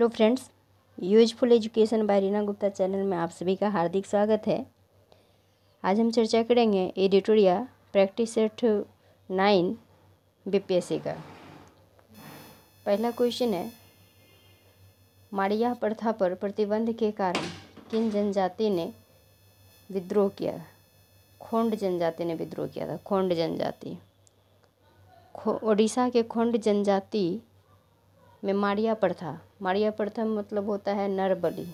Hello friends useful education by Reena Gupta channel में आप सभी का हार्दिक स्वागत है आज हम चर्चा करेंगे editorial practice set nine BPSC का पहला क्वेश्चन है माड़िया प्रथा पर प्रतिबंध के कारण किन जनजाति ने विद्रोह किया खोंड जनजाति ने विद्रोह किया था खोंड जनजाति खो ओडिशा के खोंड जनजाति में मारिया प्रथा मारिया प्रथा मतलब होता है नर बलि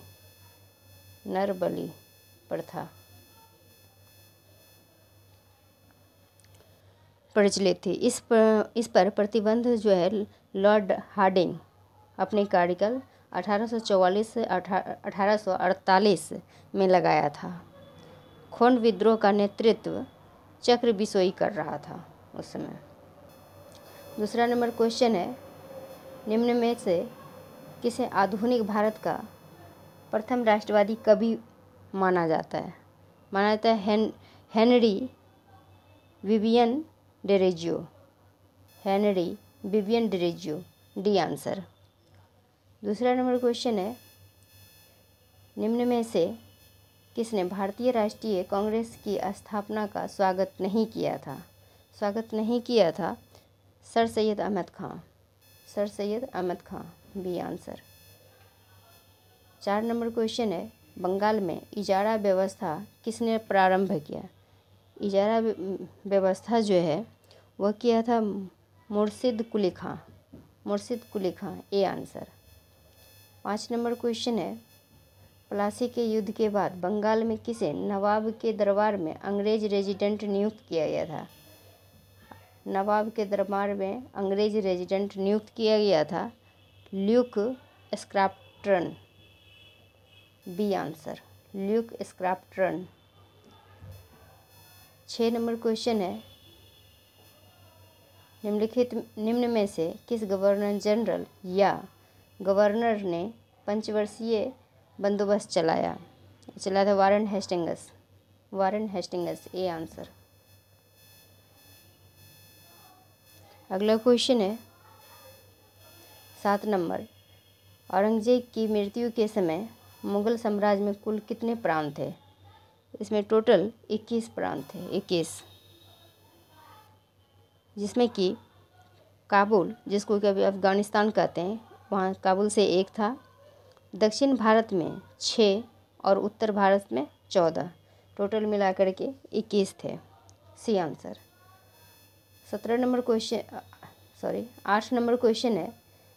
नर बलि प्रथा प्रचलित थी इस पर इस पर प्रतिबंध जो है लॉर्ड हार्डिंग अपने कार्यकाल 1844 से 1848 में लगाया था खोंड विद्रोह का नेतृत्व चक्र बिसोई कर रहा था उस समय दूसरा नंबर क्वेश्चन है निम्न में से किसे आधुनिक भारत का प्रथम राष्ट्रवादी कवि माना जाता है माना जाता है हेन Henry Vivian Derozio Henry Vivian Derozio D answer दूसरा नंबर क्वेश्चन है निम्न में से किसने भारतीय राष्ट्रीय कांग्रेस की स्थापना का स्वागत नहीं किया था स्वागत नहीं किया था sir Syed Ahmed Khan sir Syed Ahmed Khan B answer चार नंबर क्वेश्चन है बंगाल में इजारा व्यवस्था किसने प्रारंभ किया इजारा व्यवस्था जो है वह किया था मुर्शिद कुली खां मुर्शिद कुली खां ए आंसर पाँच नंबर क्वेश्चन है प्लासी के युद्ध के बाद बंगाल में किसे नवाब के दरबार में अंग्रेज रेजिडेंट नियुक्त किया गया था नवाब के दरबार में अंग्रेज़ रेजिडेंट नियुक्त किया गया था Luke Scrafton B answer Luke Scrafton छः नंबर क्वेश्चन है निम्नलिखित निम्न में से किस गवर्नर जनरल या गवर्नर ने पंचवर्षीय बंदोबस्त चलाया चलाया था Warren Hastings Warren Hastings A answer अगला क्वेश्चन है सात नंबर औरंगजेब की मृत्यु के समय मुगल साम्राज्य में कुल कितने प्रांत थे इसमें टोटल इक्कीस प्रांत थे इक्कीस जिसमें कि काबुल जिसको कभी अफ़गानिस्तान कहते हैं वहाँ काबुल से एक था दक्षिण भारत में छः और उत्तर भारत में चौदह टोटल मिलाकर के इक्कीस थे सी आंसर सत्रह नंबर क्वेश्चन सॉरी आठ नंबर क्वेश्चन है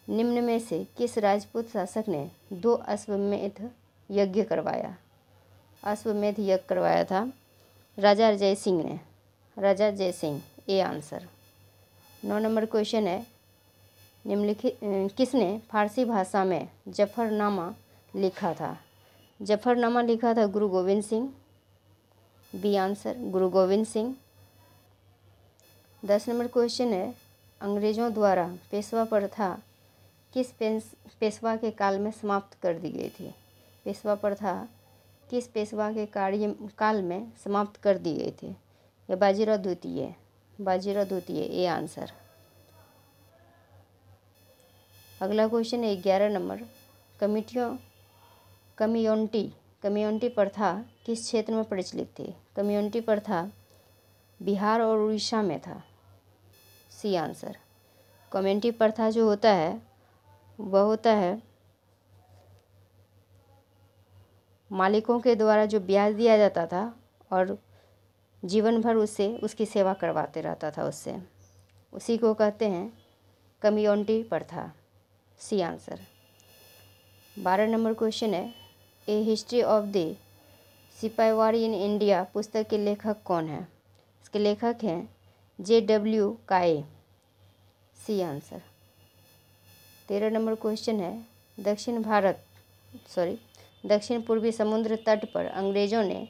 निम्न में से किस राजपूत शासक ने दो अश्वमेध यज्ञ करवाया अश्वमेध यज्ञ करवाया था राजा जय सिंह ने राजा जय सिंह ए आंसर नौ नंबर क्वेश्चन है निम्नलिखित किसने फारसी भाषा में जफरनामा लिखा था जफरनामा लिखा था गुरु गोविंद सिंह बी आंसर गुरु गोविंद सिंह दस नंबर क्वेश्चन है अंग्रेज़ों द्वारा पेशवा प्रथा किस पेशवा के काल में समाप्त कर दी गई थी पेशवा प्रथा किस पेशवा के कार्य काल में समाप्त कर दी गई थी यह बाजीराव द्वितीय बाजीराव द्वितीय ए आंसर अगला क्वेश्चन है ग्यारह नंबर कमिटियों कम्यूनिटी कम्युनिटी प्रथा किस क्षेत्र में प्रचलित थी कम्युनिटी प्रथा बिहार और उड़ीसा में था सी आंसर कमेंटी प्रथा जो होता है वह होता है मालिकों के द्वारा जो ब्याज दिया जाता था और जीवन भर उससे उसकी सेवा करवाते रहता था उससे उसी को कहते हैं कम्योनिटी प्रथा सी आंसर बारह नंबर क्वेश्चन है A history of the sepoy war in India पुस्तक के लेखक कौन है इसके लेखक हैं J W Kaye C answer तेरह नंबर क्वेश्चन है दक्षिण भारत सॉरी दक्षिण पूर्वी समुद्र तट पर अंग्रेज़ों ने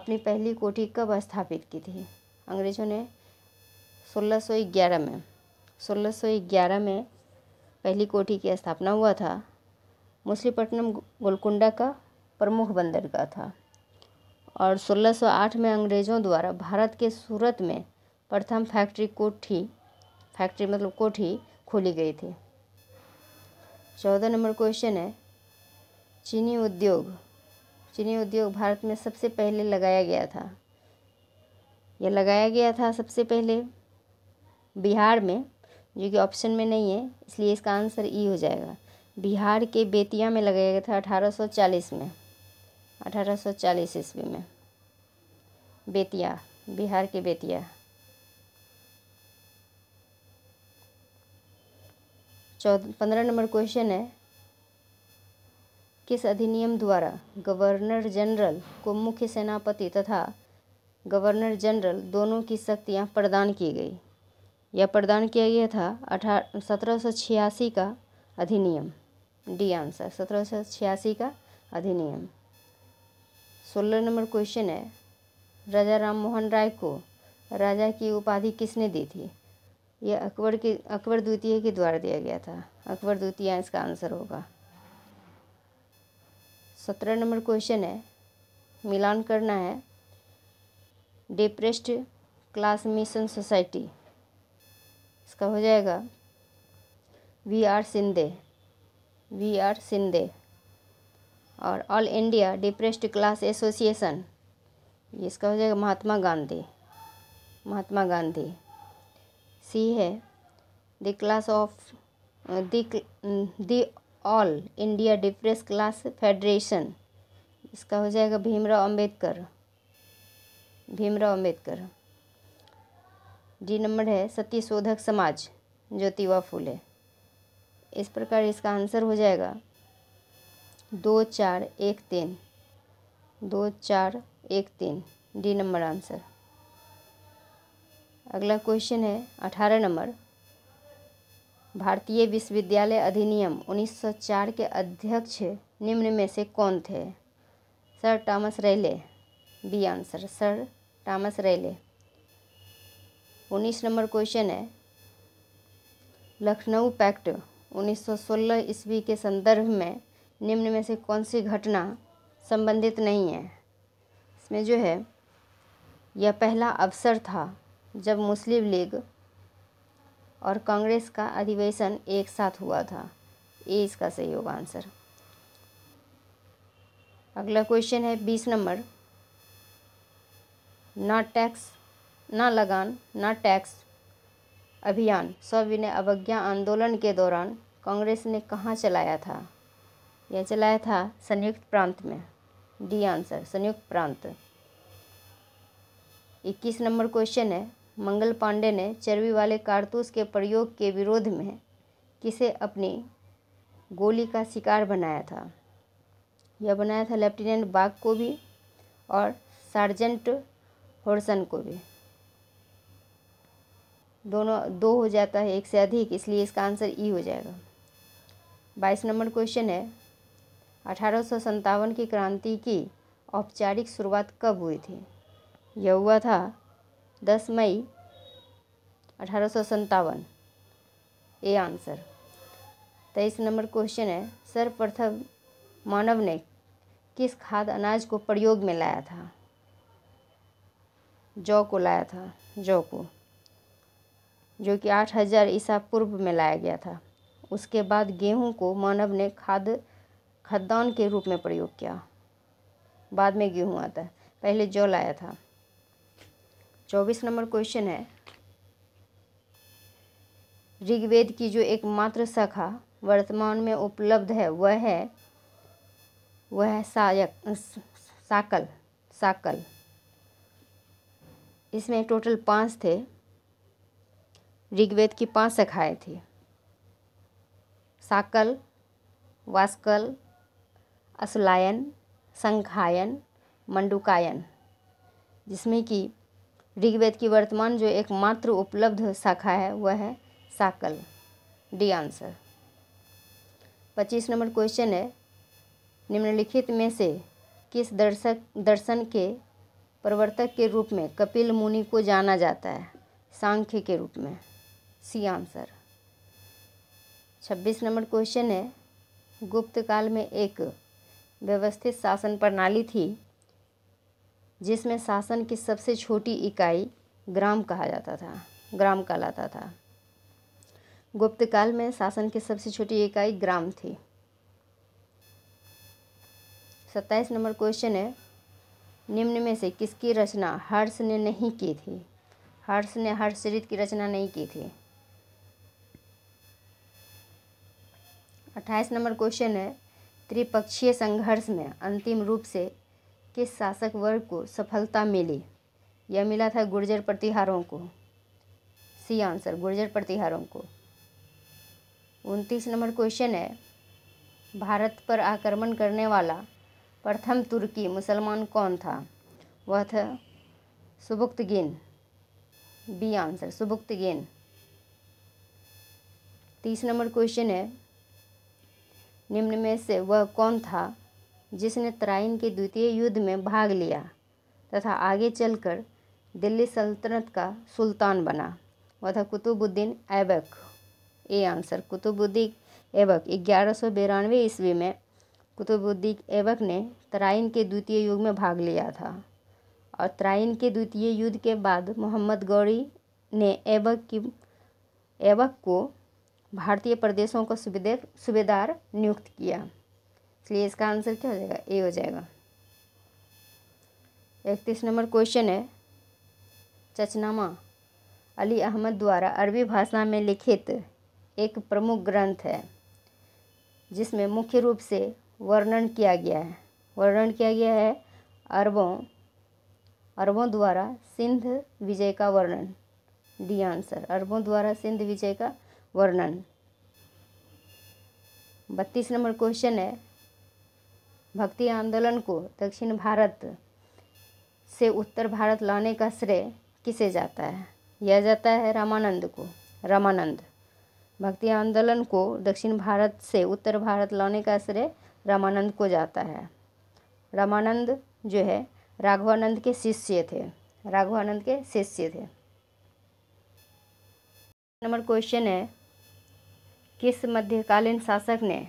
अपनी पहली कोठी कब स्थापित की थी अंग्रेज़ों ने 1611 में 1611 में पहली कोठी की स्थापना हुआ था मुसलीपट्टनम गोलकुंडा का प्रमुख बंदरगाह था और 1608 में अंग्रेज़ों द्वारा भारत के सूरत में प्रथम फैक्ट्री कोठी फैक्ट्री मतलब कोठी खोली गई थी चौदह नंबर क्वेश्चन है चीनी उद्योग चीनी उद्योग भारत में सबसे पहले लगाया गया था यह लगाया गया था सबसे पहले बिहार में जो कि ऑप्शन में नहीं है इसलिए इसका आंसर ई हो जाएगा बिहार के बेतिया में लगाया गया था 1840 में 1840 ईस्वी में बेतिया बिहार के बेतिया चौदह पंद्रह नंबर क्वेश्चन है किस अधिनियम द्वारा गवर्नर जनरल को मुख्य सेनापति तथा गवर्नर जनरल दोनों की शक्तियां प्रदान की गई यह प्रदान किया गया था अठारह सत्रह का अधिनियम डी आंसर सत्रह का अधिनियम सोलह नंबर क्वेश्चन है राजा राम मोहन राय को राजा की उपाधि किसने दी थी यह अकबर के अकबर द्वितीय के द्वारा दिया गया था अकबर द्वितीय इसका आंसर होगा सत्रह नंबर क्वेश्चन है मिलान करना है डिप्रेस्ड क्लास मिशन सोसाइटी इसका हो जाएगा V R Shinde V R Shinde और all India depressed class association इसका हो जाएगा महात्मा गांधी महात्मा गांधी सी है द क्लास ऑफ दल all India depress class federation इसका हो जाएगा भीमराव अंबेडकर भीमराव अंबेडकर डी नंबर है सतीशोधक समाज ज्योतिवा फूले इस प्रकार इसका आंसर हो जाएगा दो चार एक तीन दो चार एक तीन डी नंबर आंसर अगला क्वेश्चन है अठारह नंबर भारतीय विश्वविद्यालय अधिनियम 1904 के अध्यक्ष निम्न में से कौन थे sir Thomas Raleigh B answer sir Thomas Raleigh उन्नीस नंबर क्वेश्चन है लखनऊ पैक्ट 1916 ईस्वी के संदर्भ में निम्न में से कौन सी घटना संबंधित नहीं है इसमें जो है यह पहला अवसर था जब मुस्लिम लीग और कांग्रेस का अधिवेशन एक साथ हुआ था ये इसका सही होगा आंसर अगला क्वेश्चन है बीस नंबर ना टैक्स ना लगान ना टैक्स अभियान स्विनय अवज्ञा आंदोलन के दौरान कांग्रेस ने कहाँ चलाया था यह चलाया था संयुक्त प्रांत में डी आंसर संयुक्त प्रांत इक्कीस नंबर क्वेश्चन है मंगल पांडे ने चर्बी वाले कारतूस के प्रयोग के विरोध में किसे अपनी गोली का शिकार बनाया था यह बनाया था लेफ्टिनेंट बाग को भी और सार्जेंट होर्सन को भी दोनों दो हो जाता है एक से अधिक इसलिए इसका आंसर ई हो जाएगा बाईस नंबर क्वेश्चन है अठारह की क्रांति की औपचारिक शुरुआत कब हुई थी यह हुआ था दस मई अठारह सौ सत्तावन ये आंसर तेईस नंबर क्वेश्चन है सर्वप्रथम मानव ने किस खाद अनाज को प्रयोग में लाया था जौ को लाया था जौ को जो कि आठ हजार ईसा पूर्व में लाया गया था उसके बाद गेहूं को मानव ने खाद खाद्यान्न के रूप में प्रयोग किया बाद में गेहूं आता है पहले जौ लाया था चौबीस नंबर क्वेश्चन है ऋग्वेद की जो एकमात्र शाखा वर्तमान में उपलब्ध है वह है वह है सायक साकल साकल इसमें टोटल पाँच थे ऋग्वेद की पांच शाखाएं थी साकल वास्कल असलायन संखायन मंडुकायन जिसमें कि ऋग्वेद की वर्तमान जो एकमात्र उपलब्ध शाखा है वह है साकल डी आंसर पच्चीस नंबर क्वेश्चन है निम्नलिखित में से किस दर्शक दर्शन के प्रवर्तक के रूप में कपिल मुनि को जाना जाता है सांख्य के रूप में सी आंसर छब्बीस नंबर क्वेश्चन है गुप्त काल में एक व्यवस्थित शासन प्रणाली थी जिसमें शासन की सबसे छोटी इकाई ग्राम कहा जाता था ग्राम कहलाता था गुप्त काल में शासन की सबसे छोटी इकाई ग्राम थी सत्ताईस नंबर क्वेश्चन है निम्न में से किसकी रचना हर्ष ने नहीं की थी हर्ष ने हर्षरित की रचना नहीं की थी अट्ठाईस नंबर क्वेश्चन है त्रिपक्षीय संघर्ष में अंतिम रूप से के शासक वर्ग को सफलता मिली यह मिला था गुर्जर प्रतिहारों को सी आंसर गुर्जर प्रतिहारों को उनतीस नंबर क्वेश्चन है भारत पर आक्रमण करने वाला प्रथम तुर्की मुसलमान कौन था वह था सुबुक्त गिन बी आंसर सुबुक्त गिन तीस नंबर क्वेश्चन है निम्न में से वह कौन था जिसने तराइन के द्वितीय युद्ध में भाग लिया तथा आगे चलकर दिल्ली सल्तनत का सुल्तान बना वह था कुतुबुद्दीन ऐबक ए आंसर कुतुबुद्दीन ऐबक ग्यारह सौ बिरानवे ईस्वी में कुतुबुद्दीन ऐबक ने तराइन के द्वितीय युग में भाग लिया था और तराइन के द्वितीय युद्ध के बाद मोहम्मद गौरी ने ऐबक की ऐबक को भारतीय प्रदेशों का सूबेदार नियुक्त किया इसलिए इसका आंसर क्या हो जाएगा ए हो जाएगा इकतीस नंबर क्वेश्चन है चचनामा अली अहमद द्वारा अरबी भाषा में लिखित एक प्रमुख ग्रंथ है जिसमें मुख्य रूप से वर्णन किया गया है वर्णन किया गया है अरबों अरबों द्वारा सिंध विजय का वर्णन डी आंसर अरबों द्वारा सिंध विजय का वर्णन बत्तीस नंबर क्वेश्चन है भक्ति आंदोलन को दक्षिण भारत से उत्तर भारत लाने का श्रेय किसे जाता है यह जाता है रामानंद को रामानंद भक्ति आंदोलन को दक्षिण भारत से उत्तर भारत लाने का श्रेय रामानंद को जाता है रामानंद जो है राघवानंद के शिष्य थे राघवानंद के शिष्य थे नंबर क्वेश्चन है किस मध्यकालीन शासक ने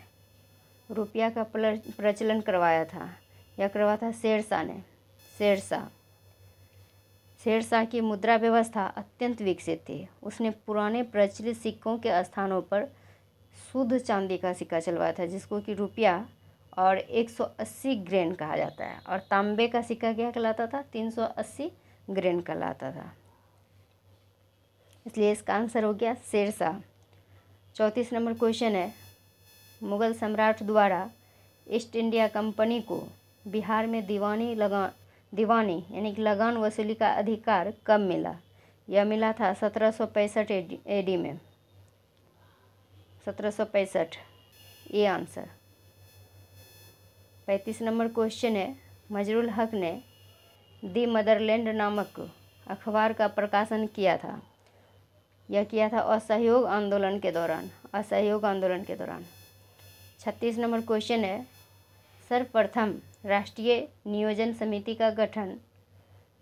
रुपया का प्रचलन करवाया था यह करवाया था शेरशाह ने शेरशाह शेरशाह की मुद्रा व्यवस्था अत्यंत विकसित थी उसने पुराने प्रचलित सिक्कों के स्थानों पर शुद्ध चांदी का सिक्का चलवाया था जिसको कि रुपया और 180 ग्रेन कहा जाता है और तांबे का सिक्का क्या कहलाता था 380 ग्रेन कहलाता था इसलिए इसका आंसर हो गया शेरशाह चौंतीस नंबर क्वेश्चन है मुगल सम्राट द्वारा ईस्ट इंडिया कंपनी को बिहार में दीवानी लगा दीवानी यानी कि लगान वसूली का अधिकार कब मिला यह मिला था सत्रह सौ पैंसठ एडी में सत्रह सौ पैंसठ ये आंसर पैंतीस नंबर क्वेश्चन है मजरुल हक ने दी मदरलैंड नामक अखबार का प्रकाशन किया था यह किया था असहयोग आंदोलन के दौरान असहयोग आंदोलन के दौरान छत्तीस नंबर क्वेश्चन है सर्वप्रथम राष्ट्रीय नियोजन समिति का गठन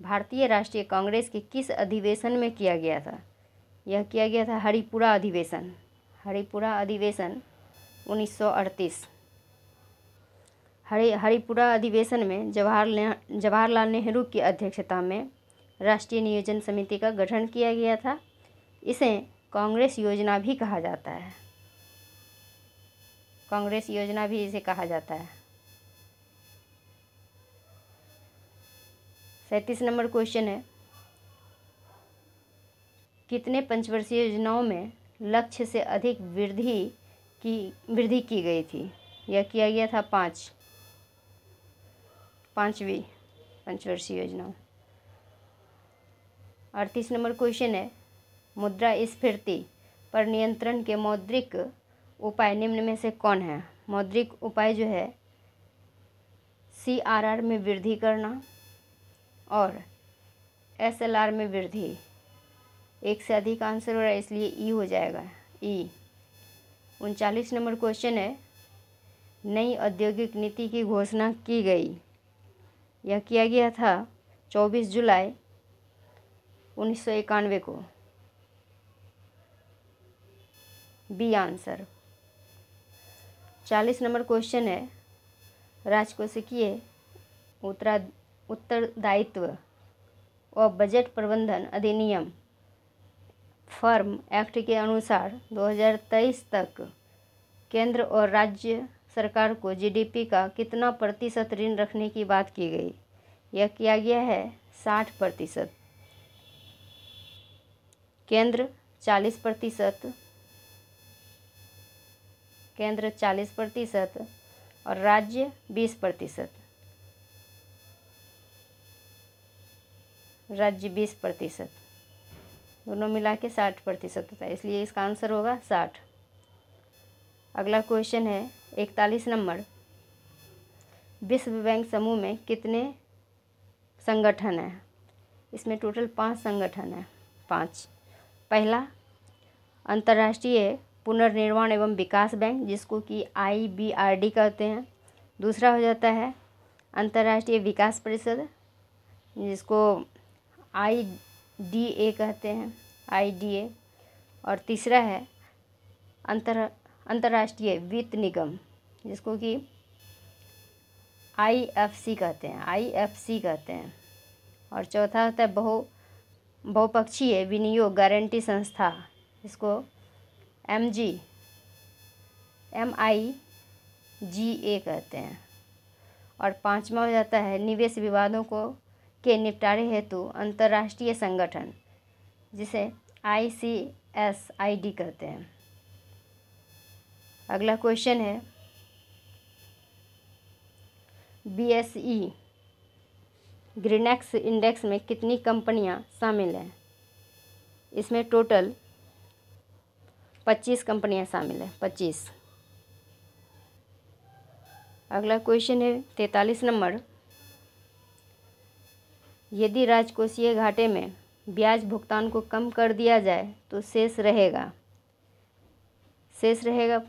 भारतीय राष्ट्रीय कांग्रेस के किस अधिवेशन में किया गया था यह किया गया था हरिपुरा अधिवेशन हरिपुरा अधिवेशन 1938 हरि हरिपुरा अधिवेशन में जवाहरलाल जवाहरलाल नेहरू की अध्यक्षता में राष्ट्रीय नियोजन समिति का गठन किया गया था इसे कांग्रेस योजना भी कहा जाता है कांग्रेस योजना भी इसे कहा जाता है सैंतीस नंबर क्वेश्चन है कितने पंचवर्षीय योजनाओं में लक्ष्य से अधिक वृद्धि की वृद्धि की गई थी यह किया गया था पाँच पाँचवी पंचवर्षीय योजनाओं अड़तीस नंबर क्वेश्चन है मुद्रा स्फीर्ति पर नियंत्रण के मौद्रिक उपाय निम्न में से कौन है मौद्रिक उपाय जो है सीआरआर में वृद्धि करना और एसएलआर में वृद्धि एक से अधिक आंसर हो रहा है इसलिए ई e हो जाएगा ई e। उनचालीस नंबर क्वेश्चन है नई औद्योगिक नीति की घोषणा की गई यह किया गया था 24 जुलाई उन्नीस को बी आंसर चालीस नंबर क्वेश्चन है राजकोषीय उत्तरा उत्तरदायित्व व बजट प्रबंधन अधिनियम फर्म एक्ट के अनुसार 2023 तक केंद्र और राज्य सरकार को जीडीपी का कितना प्रतिशत ऋण रखने की बात की गई यह किया गया है साठ प्रतिशत केंद्र चालीस प्रतिशत केंद्र 40 प्रतिशत और राज्य 20 प्रतिशत राज्य 20 प्रतिशत दोनों मिला के साठ प्रतिशत होता है इसलिए इसका आंसर होगा साठ अगला क्वेश्चन है इकतालीस नंबर विश्व बैंक समूह में कितने संगठन हैं इसमें टोटल पांच संगठन हैं पांच पहला अंतर्राष्ट्रीय पुनर्निर्माण एवं विकास बैंक जिसको कि आईबीआरडी कहते हैं दूसरा हो जाता है अंतर्राष्ट्रीय विकास परिषद जिसको आईडीए कहते हैं आईडीए और तीसरा है अंतर अंतर्राष्ट्रीय वित्त निगम जिसको कि आईएफसी कहते हैं आईएफसी कहते हैं और चौथा होता है बहु बहुपक्षीय विनियोग गारंटी संस्था इसको एम जी एम आई जी ए कहते हैं और पांचवा हो जाता है निवेश विवादों को के निपटारे हेतु अंतर्राष्ट्रीय संगठन जिसे आई सी एस आई डी कहते हैं अगला क्वेश्चन है B S E greenex index में कितनी कंपनियां शामिल हैं इसमें टोटल पच्चीस कंपनियां शामिल है पच्चीस अगला क्वेश्चन है तैतालीस नंबर यदि राजकोषीय घाटे में ब्याज भुगतान को कम कर दिया जाए तो शेष रहेगा शेष रहेगा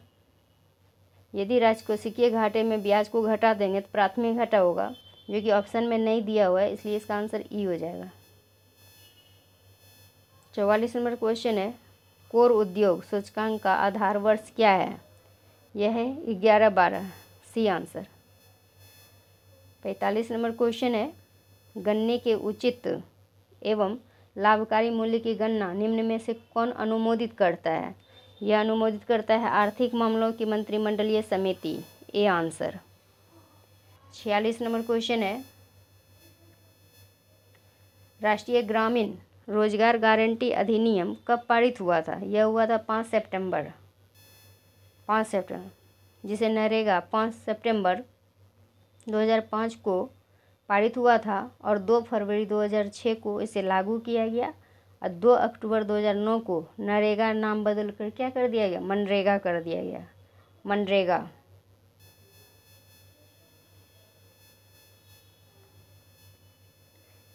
यदि राजकोषीय घाटे में ब्याज को घटा देंगे तो प्राथमिक घाटा होगा जो कि ऑप्शन में नहीं दिया हुआ है इसलिए इसका आंसर ई हो जाएगा चौवालीस नंबर क्वेश्चन है कोर उद्योग सूचकांक का आधार वर्ष क्या है यह है ग्यारह बारह सी आंसर पैंतालीस नंबर क्वेश्चन है गन्ने के उचित एवं लाभकारी मूल्य की गणना निम्न में से कौन अनुमोदित करता है यह अनुमोदित करता है आर्थिक मामलों की मंत्रिमंडलीय समिति ए आंसर छियालीस नंबर क्वेश्चन है राष्ट्रीय ग्रामीण रोजगार गारंटी अधिनियम कब पारित हुआ था यह हुआ था पाँच सितंबर पाँच सितंबर जिसे नरेगा पाँच सितंबर 2005 को पारित हुआ था और दो फरवरी 2006 को इसे लागू किया गया और दो अक्टूबर 2009 को नरेगा नाम बदल कर क्या कर दिया गया मनरेगा कर दिया गया मनरेगा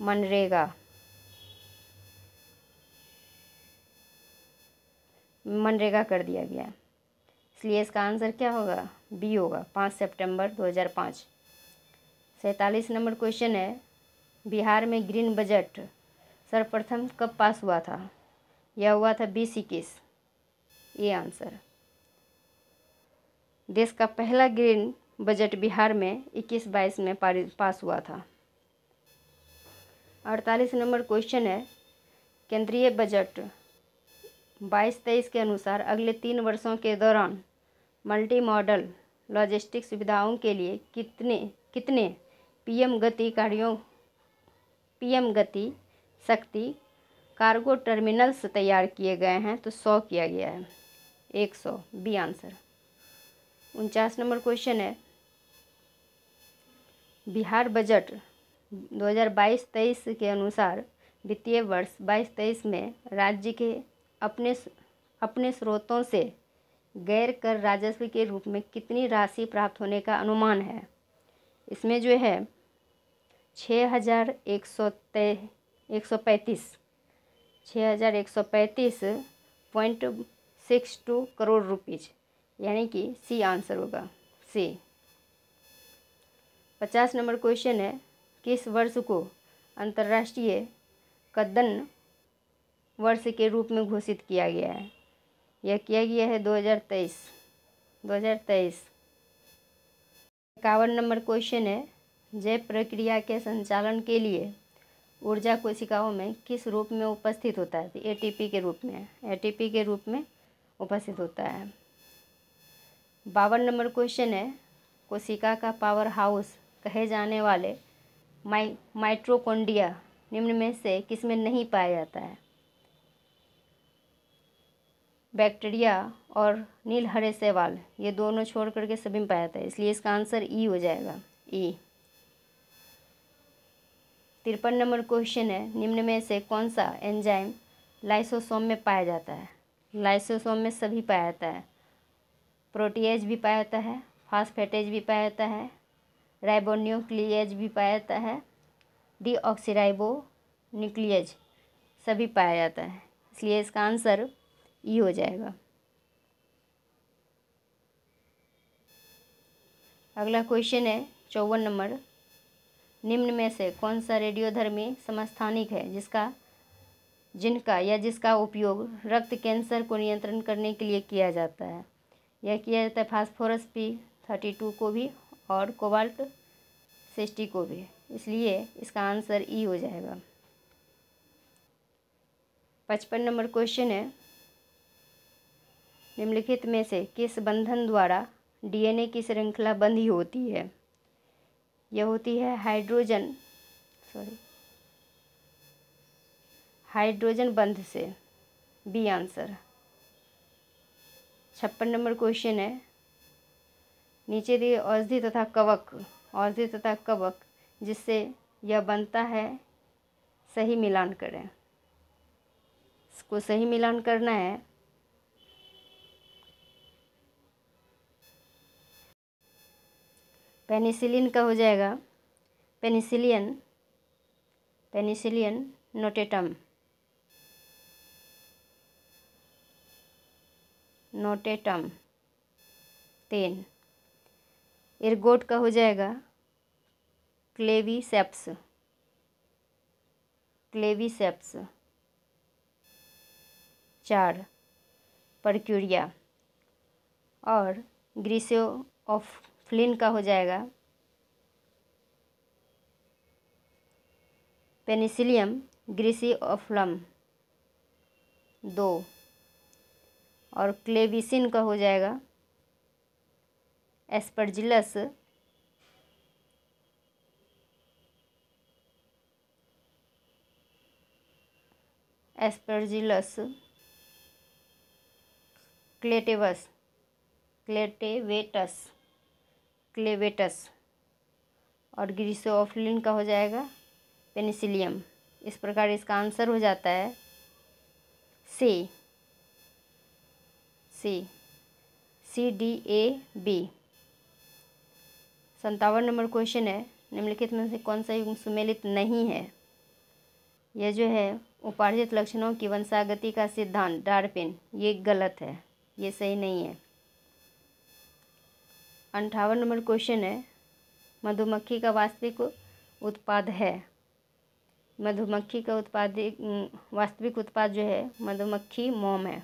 मनरेगा मनरेगा कर दिया गया इसलिए इसका आंसर क्या होगा बी होगा पाँच सितंबर 2005 हज़ार नंबर क्वेश्चन है बिहार में ग्रीन बजट सर्वप्रथम कब पास हुआ था यह हुआ था बीस इक्कीस ये आंसर देश का पहला ग्रीन बजट बिहार में इक्कीस बाईस में पास हुआ था अड़तालीस नंबर क्वेश्चन है केंद्रीय बजट बाईस तेईस के अनुसार अगले तीन वर्षों के दौरान मल्टी मॉडल लॉजिस्टिक सुविधाओं के लिए कितने कितने पीएम गति कार्यों पीएम गति शक्ति कार्गो टर्मिनल्स तैयार किए गए हैं तो सौ किया गया है एक सौ बी आंसर उनचास नंबर क्वेश्चन है बिहार बजट 2022-23 के अनुसार वित्तीय वर्ष 22-23 में राज्य के अपने अपने स्रोतों से गैर कर राजस्व के रूप में कितनी राशि प्राप्त होने का अनुमान है इसमें जो है छः हज़ार एक सौ ते एक सौ पैंतीस छः हज़ार एक सौ पैंतीस point six two crore rupees यानी कि सी आंसर होगा सी पचास नंबर क्वेश्चन है किस वर्ष को अंतर्राष्ट्रीय कदन वर्ष के रूप में घोषित किया गया है यह किया गया है 2023 2023 इक्यावन नंबर क्वेश्चन है जैव प्रक्रिया के संचालन के लिए ऊर्जा कोशिकाओं में किस रूप में उपस्थित होता है एटीपी तो के रूप में एटीपी के रूप में उपस्थित होता है बावन नंबर क्वेश्चन है कोशिका का पावर हाउस कहे जाने वाले माइ माइट्रोकोंडिया निम्न में से किस में नहीं पाया जाता है बैक्टीरिया और नील हरे सेवाल ये दोनों छोड़ करके सभी में पाया जाता है इसलिए इसका आंसर ई e हो जाएगा ई e। तिरपन नंबर क्वेश्चन है निम्न में से कौन सा एंजाइम लाइसोसोम में पाया जाता है लाइसोसोम में सभी पाया जाता है प्रोटीएज भी पाया जाता है फास्फेटेज भी पाया जाता है राइबोन्यूक्लियज भी पाया जाता है डीऑक्सीराइबो न्यूक्लियज सभी पाया जाता है इसलिए इसका आंसर ई हो जाएगा अगला क्वेश्चन है चौवन नंबर निम्न में से कौन सा रेडियोधर्मी समस्थानिक है जिसका जिनका या जिसका उपयोग रक्त कैंसर को नियंत्रण करने के लिए किया जाता है यह किया जाता है फास्फोरस पी थर्टी टू को भी और कोबाल्ट सिक्सटी को भी इसलिए इसका आंसर ई e हो जाएगा पचपन नंबर क्वेश्चन है निम्नलिखित में से किस बंधन द्वारा डीएनए की श्रृंखला बंधी होती है यह होती है हाइड्रोजन सॉरी हाइड्रोजन बंध से बी आंसर छप्पन नंबर क्वेश्चन है नीचे दिए औषधि तथा कवक औषधि तथा कवक जिससे यह बनता है सही मिलान करें इसको सही मिलान करना है पेनिसिलिन का हो जाएगा पेनिसिलियन पेनिसिलियन नोटेटम नोटेटम तीन इर्गोट का हो जाएगा क्लेविसेप्स क्लेविसेप्स चार परक्यूरिया और ग्रीसो ऑफ फ्लिन का हो जाएगा पेनिसिलियम ग्रीसी ऑफ्लम दो और क्लेविसिन का हो जाएगा एस्पर्जिलस एस्परजिलस क्लेटेवस क्लेटेवेटस क्लेवेटस और ग्रीसोफिलिन का हो जाएगा पेनिसिलियम इस प्रकार इसका आंसर हो जाता है C C C D A B संतावन नंबर क्वेश्चन है निम्नलिखित में से कौन सा युग सुमेलित नहीं है यह जो है उपार्जित लक्षणों की वंशागति का सिद्धांत डार्पिन ये गलत है ये सही नहीं है अंठावन नंबर क्वेश्चन है मधुमक्खी का वास्तविक उत्पाद है मधुमक्खी का उत्पाद वास्तविक उत्पाद जो है मधुमक्खी मोम है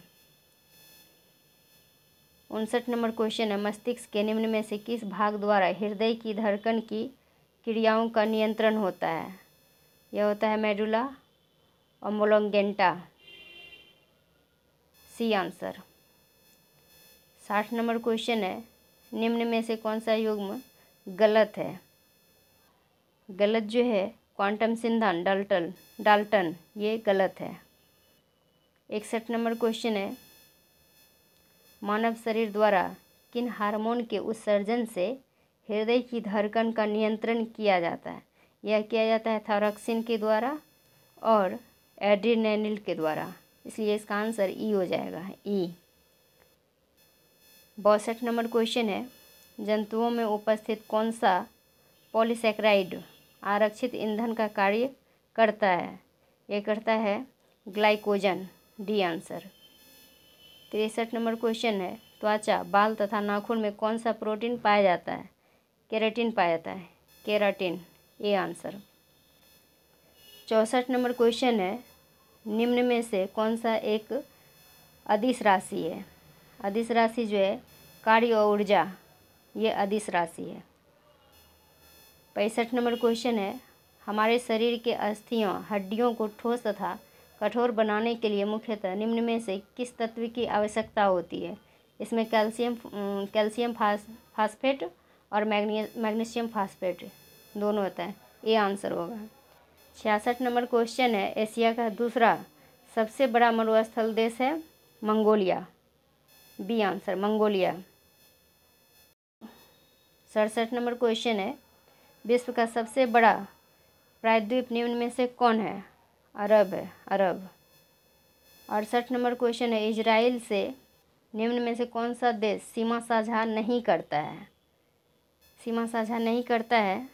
उनसठ नंबर क्वेश्चन है मस्तिष्क के निम्न में से किस भाग द्वारा हृदय की धड़कन की क्रियाओं का नियंत्रण होता है यह होता है मेडुला और मोलोंगेंटा सी आंसर साठ नंबर क्वेश्चन है निम्न में से कौन सा युग्म गलत है गलत जो है क्वांटम सिंधान डाल्टन डाल्टन ये गलत है इकसठ नंबर क्वेश्चन है मानव शरीर द्वारा किन हार्मोन के उत्सर्जन से हृदय की धड़कन का नियंत्रण किया जाता है यह किया जाता है थारॉक्सिन के द्वारा और एड्रीनैनिल के द्वारा इसलिए इसका आंसर ई e हो जाएगा ई e। बासठ नंबर क्वेश्चन है जंतुओं में उपस्थित कौन सा पॉलीसेक्राइड आरक्षित ईंधन का कार्य करता है ये करता है ग्लाइकोजन डी आंसर तिरसठ नंबर क्वेश्चन है त्वचा बाल तथा नाखून में कौन सा प्रोटीन पाया जाता है केराटिन पाया जाता है केराटिन ए आंसर चौंसठ नंबर क्वेश्चन है निम्न में से कौन सा एक अधिस राशि है अधिस राशि जो है कार्य और ऊर्जा ये अधिस राशि है पैंसठ नंबर क्वेश्चन है हमारे शरीर के अस्थियों हड्डियों को ठोस तथा कठोर बनाने के लिए मुख्यतः निम्न में से किस तत्व की आवश्यकता होती है इसमें कैल्शियम कैल्शियम फास फास्फेट और मैग्नीशियम फास्फेट दोनों होता है ये आंसर होगा छियासठ नंबर क्वेश्चन है एशिया का दूसरा सबसे बड़ा मरुस्थल देश है मंगोलिया बी आंसर मंगोलिया सड़सठ नंबर क्वेश्चन है विश्व का सबसे बड़ा प्रायद्वीप निम्न में से कौन है अरब है अरब अड़सठ नंबर क्वेश्चन है इजराइल से निम्न में से कौन सा देश सीमा साझा नहीं करता है सीमा साझा नहीं करता है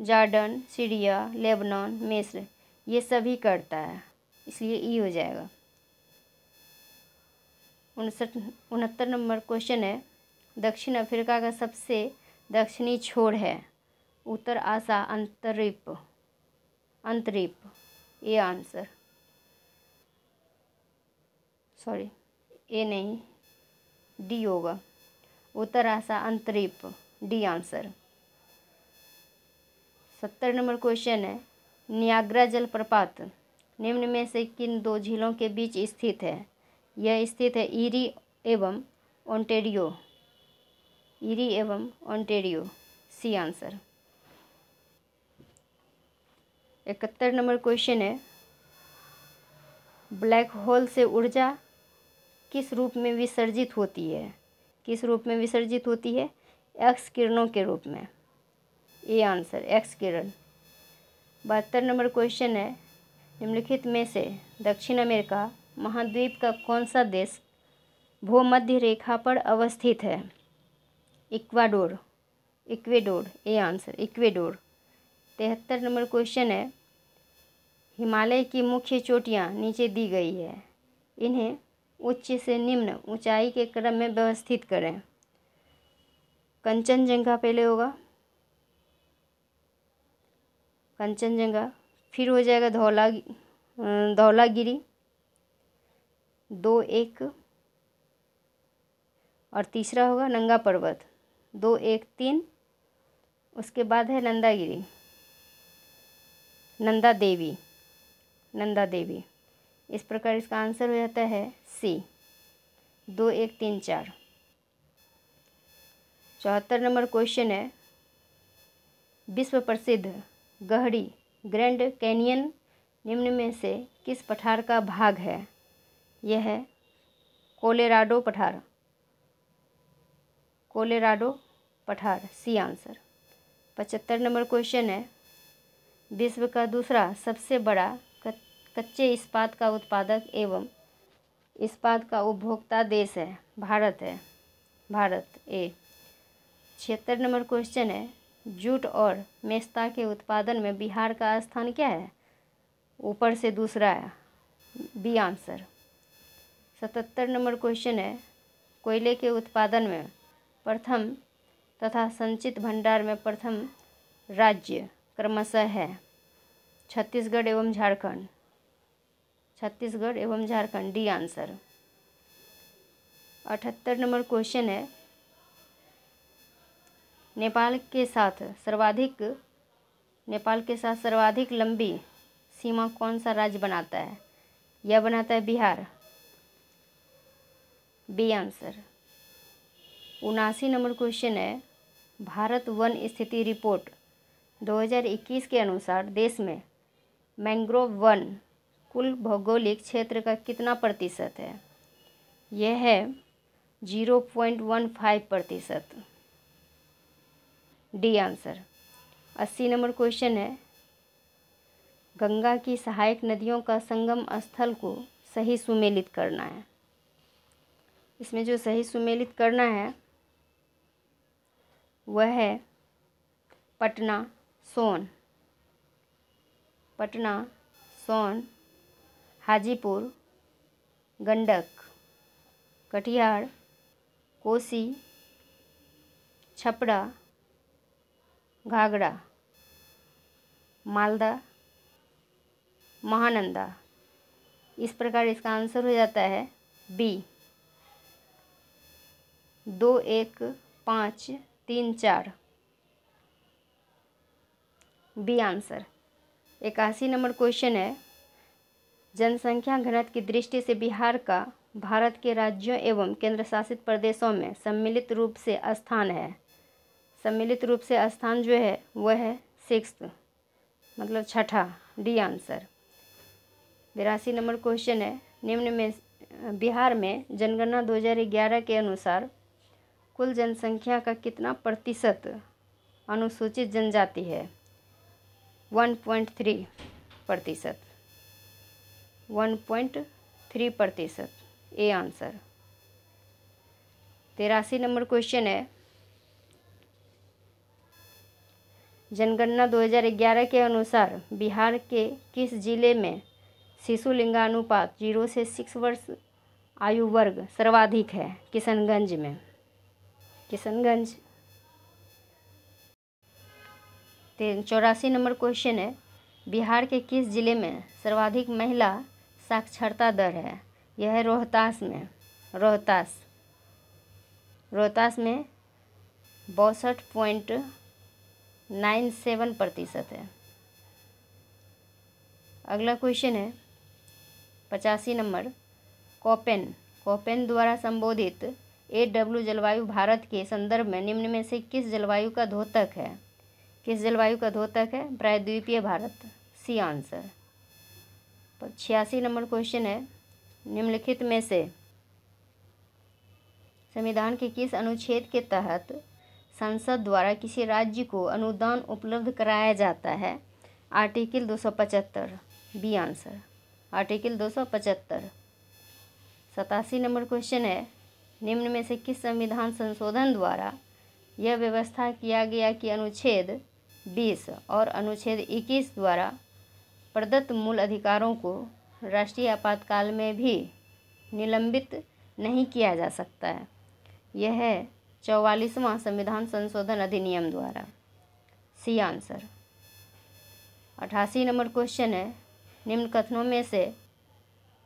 जॉर्डन सीरिया लेबनान मिस्र ये सभी करता है इसलिए ई हो जाएगा उनसठ उनहत्तर नंबर क्वेश्चन है दक्षिण अफ्रीका का सबसे दक्षिणी छोर है उत्तर आशा अंतरिप अंतरिप ये आंसर सॉरी ए नहीं डी होगा उत्तर आशा अंतरिप डी आंसर सत्तर नंबर क्वेश्चन है नियाग्रा जलप्रपात निम्न में से किन दो झीलों के बीच स्थित है यह स्थित है ईरी एवं ओंटेरियो ईरी एवं ओंटेरियो सी आंसर इकहत्तर नंबर क्वेश्चन है ब्लैक होल से ऊर्जा किस रूप में विसर्जित होती है किस रूप में विसर्जित होती है एक्स किरणों के रूप में ए आंसर एक्स किरण बहत्तर नंबर क्वेश्चन है निम्नलिखित में से दक्षिण अमेरिका महाद्वीप का कौन सा देश भूमध्य रेखा पर अवस्थित है Ecuador Ecuador A answer Ecuador तिहत्तर नंबर क्वेश्चन है हिमालय की मुख्य चोटियाँ नीचे दी गई है इन्हें उच्च से निम्न ऊंचाई के क्रम में व्यवस्थित करें कंचनजंगा पहले होगा कंचनजंगा फिर हो जाएगा धौला धौलागिरी दो एक और तीसरा होगा नंगा पर्वत दो एक तीन उसके बाद है नंदागिरी नंदा देवी नंदा देवी इस प्रकार इसका आंसर हो जाता है सी दो एक तीन चार चौहत्तर नंबर क्वेश्चन है विश्व प्रसिद्ध गहरी ग्रैंड कैनियन निम्न में से किस पठार का भाग है यह है कोलेराडो पठार कोलेराडो पठार सी आंसर पचहत्तर नंबर क्वेश्चन है विश्व का दूसरा सबसे बड़ा कच्चे इस्पात का उत्पादक एवं इस्पात का उपभोक्ता देश है भारत है भारत ए छिहत्तर नंबर क्वेश्चन है जूट और मेस्ता के उत्पादन में बिहार का स्थान क्या है ऊपर से दूसरा है बी आंसर सतहत्तर नंबर क्वेश्चन है कोयले के उत्पादन में प्रथम तथा संचित भंडार में प्रथम राज्य क्रमशः है छत्तीसगढ़ एवं झारखंड छत्तीसगढ़ एवं झारखंड डी आंसर अठहत्तर नंबर क्वेश्चन है नेपाल के साथ सर्वाधिक नेपाल के साथ सर्वाधिक लंबी सीमा कौन सा राज्य बनाता है यह बनाता है बिहार बी आंसर उनासी नंबर क्वेश्चन है भारत वन स्थिति रिपोर्ट 2021 के अनुसार देश में मैंग्रोव वन कुल भौगोलिक क्षेत्र का कितना प्रतिशत है यह है जीरो पॉइंट वन फाइव प्रतिशत डी आंसर अस्सी नंबर क्वेश्चन है गंगा की सहायक नदियों का संगम स्थल को सही सुमेलित करना है इसमें जो सही सुमेलित करना है वह है पटना सोन पटना सोन हाजीपुर गंडक कटिहार कोसी छपरा घाघरा मालदा महानंदा इस प्रकार इसका आंसर हो जाता है बी दो एक पाँच तीन चार बी आंसर इक्यासी नंबर क्वेश्चन है जनसंख्या घनत्व की दृष्टि से बिहार का भारत के राज्यों एवं केंद्र शासित प्रदेशों में सम्मिलित रूप से स्थान है सम्मिलित रूप से स्थान जो है वह है सिक्स मतलब छठा डी आंसर बिरासी नंबर क्वेश्चन है निम्न में बिहार में जनगणना 2011 के अनुसार कुल जनसंख्या का कितना प्रतिशत अनुसूचित जनजाति है वन पॉइंट थ्री प्रतिशत वन पॉइंट थ्री प्रतिशत ए आंसर तेरासी नंबर क्वेश्चन है जनगणना 2011 के अनुसार बिहार के किस जिले में शिशु लिंगानुपात जीरो से सिक्स वर्ष आयु वर्ग सर्वाधिक है किशनगंज में किशनगंज तीन चौरासी नंबर क्वेश्चन है बिहार के किस जिले में सर्वाधिक महिला साक्षरता दर है यह है रोहतास में रोहतास रोहतास में बौसठ पॉइंट नाइन सेवन प्रतिशत है अगला क्वेश्चन है पचासी नंबर कोपेन कोपेन द्वारा संबोधित ए डब्ल्यू जलवायु भारत के संदर्भ में निम्न में से किस जलवायु का धोतक है किस जलवायु का धोतक है प्रायद्वीपीय भारत सी आंसर पर छियासी नंबर क्वेश्चन है निम्नलिखित में से संविधान के किस अनुच्छेद के तहत संसद द्वारा किसी राज्य को अनुदान उपलब्ध कराया जाता है आर्टिकल दो सौ पचहत्तर बी आंसर आर्टिकल दो सौ पचहत्तर सतासी नंबर क्वेश्चन है निम्न में से किस संविधान संशोधन द्वारा यह व्यवस्था किया गया कि अनुच्छेद 20 और अनुच्छेद 21 द्वारा प्रदत्त मूल अधिकारों को राष्ट्रीय आपातकाल में भी निलंबित नहीं किया जा सकता है यह है चौवालीसवां संविधान संशोधन अधिनियम द्वारा सी आंसर अठासी नंबर क्वेश्चन है निम्न कथनों में से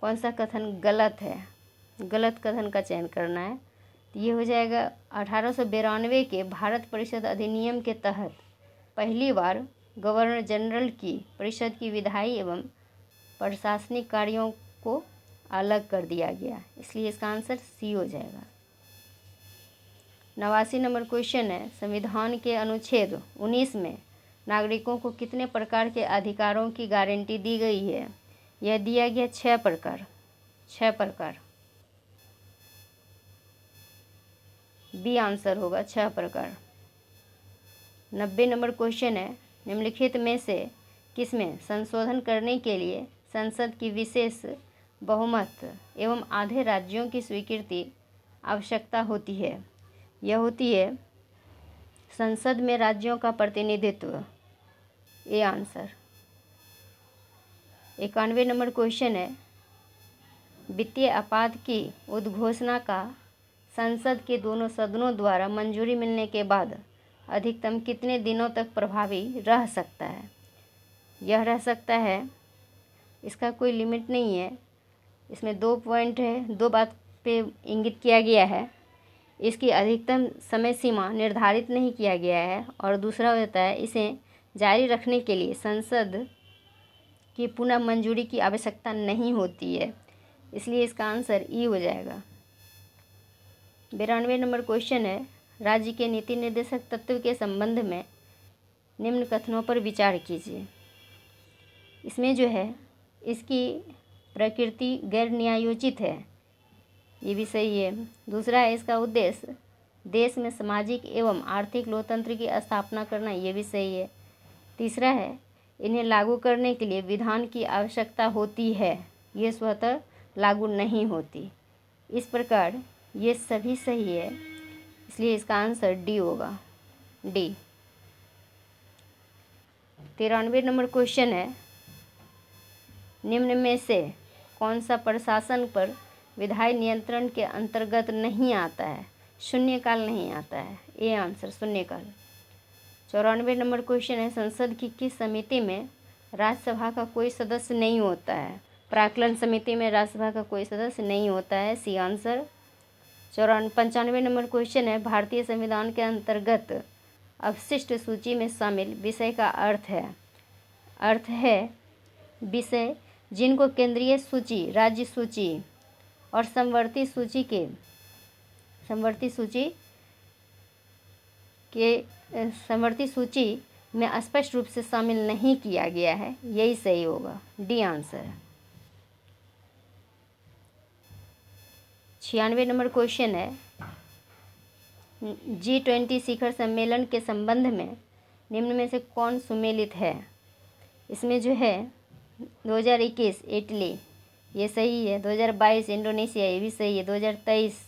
कौन सा कथन गलत है गलत कथन का चयन करना है तो ये हो जाएगा अठारह के भारत परिषद अधिनियम के तहत पहली बार गवर्नर जनरल की परिषद की विधायी एवं प्रशासनिक कार्यों को अलग कर दिया गया इसलिए इसका आंसर सी हो जाएगा नवासी नंबर क्वेश्चन है संविधान के अनुच्छेद 19 में नागरिकों को कितने प्रकार के अधिकारों की गारंटी दी गई है यह दिया गया छः प्रकार छः प्रकार बी आंसर होगा छह प्रकार नब्बे नंबर क्वेश्चन है निम्नलिखित में से किसमें संशोधन करने के लिए संसद की विशेष बहुमत एवं आधे राज्यों की स्वीकृति आवश्यकता होती है यह होती है संसद में राज्यों का प्रतिनिधित्व ए आंसर इक्यानवे नंबर क्वेश्चन है वित्तीय आपात की उद्घोषणा का संसद के दोनों सदनों द्वारा मंजूरी मिलने के बाद अधिकतम कितने दिनों तक प्रभावी रह सकता है यह रह सकता है इसका कोई लिमिट नहीं है इसमें दो पॉइंट है दो बात पे इंगित किया गया है इसकी अधिकतम समय सीमा निर्धारित नहीं किया गया है और दूसरा होता है इसे जारी रखने के लिए संसद की पुनः मंजूरी की आवश्यकता नहीं होती है इसलिए इसका आंसर ई हो जाएगा बिरानवे नंबर क्वेश्चन है राज्य के नीति निर्देशक तत्व के संबंध में निम्न कथनों पर विचार कीजिए इसमें जो है इसकी प्रकृति गैर न्यायोचित है ये भी सही है दूसरा है इसका उद्देश्य देश में सामाजिक एवं आर्थिक लोकतंत्र की स्थापना करना ये भी सही है तीसरा है इन्हें लागू करने के लिए विधान की आवश्यकता होती है ये स्वतः लागू नहीं होती इस प्रकार ये सभी सही है इसलिए इसका आंसर डी होगा डी तिरानवे नंबर क्वेश्चन है निम्न में से कौन सा प्रशासन पर विधायी नियंत्रण के अंतर्गत नहीं आता है शून्यकाल नहीं आता है ए आंसर शून्यकाल चौरानवे नंबर क्वेश्चन है संसद की किस समिति में राज्यसभा का कोई सदस्य नहीं होता है प्राकलन समिति में राज्यसभा का कोई सदस्य नहीं होता है सी आंसर चौरान पंचानवे नंबर क्वेश्चन है भारतीय संविधान के अंतर्गत अवशिष्ट सूची में शामिल विषय का अर्थ है अर्थ है विषय जिनको केंद्रीय सूची राज्य सूची और संवर्ती सूची के संवर्ती सूची के संवर्ती सूची में स्पष्ट रूप से शामिल नहीं किया गया है यही सही होगा डी आंसर छियानवे नंबर क्वेश्चन है जी ट्वेंटी शिखर सम्मेलन के संबंध में निम्न में से कौन सुमेलित है इसमें जो है 2021 इटली ये सही है 2022 इंडोनेशिया ये भी सही है 2023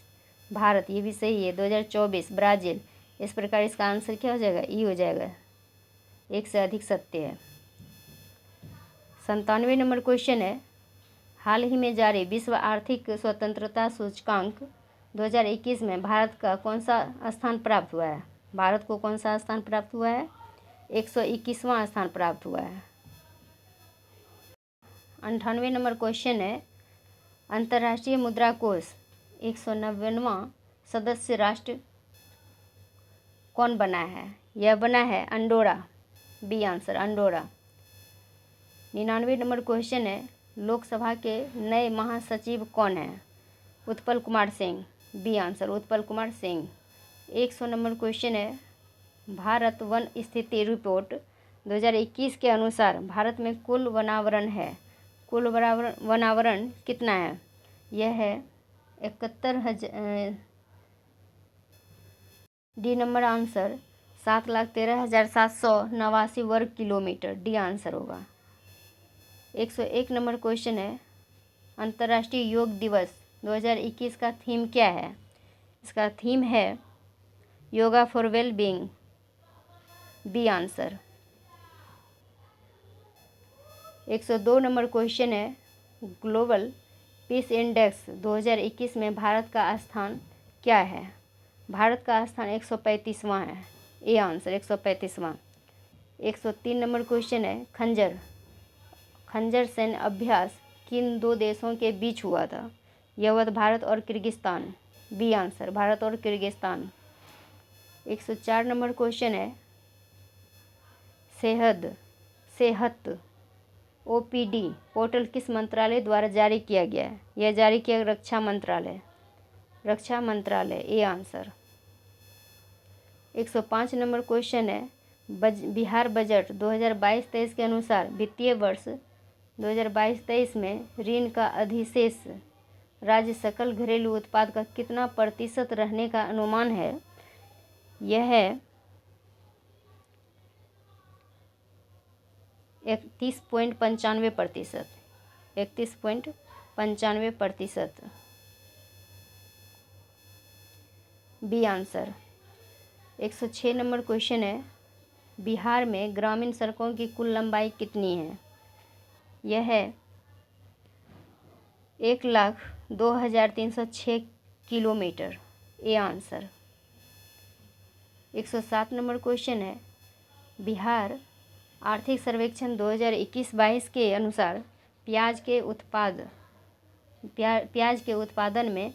भारत ये भी सही है 2024 ब्राज़ील इस प्रकार इसका आंसर क्या हो जाएगा ई हो जाएगा एक से अधिक सत्य है संतानवे नंबर क्वेश्चन है हाल ही में जारी विश्व आर्थिक स्वतंत्रता सूचकांक 2021 में भारत का कौन सा स्थान प्राप्त हुआ है भारत को कौन सा स्थान प्राप्त हुआ है एक सौ इक्कीसवां स्थान प्राप्त हुआ है अंठानवे नंबर क्वेश्चन है अंतर्राष्ट्रीय मुद्रा कोष एक सौ सदस्य राष्ट्र कौन बना है यह बना है अंडोरा बी आंसर अंडोरा निन्यानवे नंबर क्वेश्चन है लोकसभा के नए महासचिव कौन हैं उत्पल कुमार सिंह बी आंसर उत्पल कुमार सिंह एक सौ नंबर क्वेश्चन है भारत वन स्थिति रिपोर्ट 2021 के अनुसार भारत में कुल वनावरण है कुल वनावरण वनावरण कितना है यह है इकहत्तर हजार डी नंबर आंसर सात लाख तेरह हज़ार सात सौ नवासी वर्ग किलोमीटर डी आंसर होगा एक सौ एक नंबर क्वेश्चन है अंतर्राष्ट्रीय योग दिवस 2021 का थीम क्या है इसका थीम है yoga for well being B answer एक सौ दो नंबर क्वेश्चन है ग्लोबल पीस इंडेक्स 2021 में भारत का स्थान क्या है भारत का स्थान एक सौ पैंतीसवाँ है ए आंसर एक सौ पैंतीसवाँ एक सौ तीन नंबर क्वेश्चन है खंजर खंजर सैन्य अभ्यास किन दो देशों के बीच हुआ था यवत भारत और किर्गिस्तान बी आंसर भारत और किर्गिस्तान 104 नंबर क्वेश्चन है सेहद सेहत ओ पी डी पोर्टल किस मंत्रालय द्वारा जारी किया गया है यह जारी किया रक्षा मंत्रालय रक्षा मंत्रालय ए आंसर 105 नंबर क्वेश्चन है बज बिहार बजट 2022-23 के अनुसार वित्तीय वर्ष 2022-23 में ऋण का अधिशेष राज्य सकल घरेलू उत्पाद का कितना प्रतिशत रहने का अनुमान है यह इकतीस पॉइंट पंचानवे प्रतिशत इकतीस पॉइंट पंचानवे प्रतिशत बी आंसर एक सौ छः नंबर क्वेश्चन है बिहार में ग्रामीण सड़कों की कुल लंबाई कितनी है यह एक लाख दो हज़ार तीन सौ छः किलोमीटर ए आंसर एक सौ सात नंबर क्वेश्चन है बिहार आर्थिक सर्वेक्षण 2021-22 के अनुसार प्याज के उत्पाद प्या, प्याज के उत्पादन में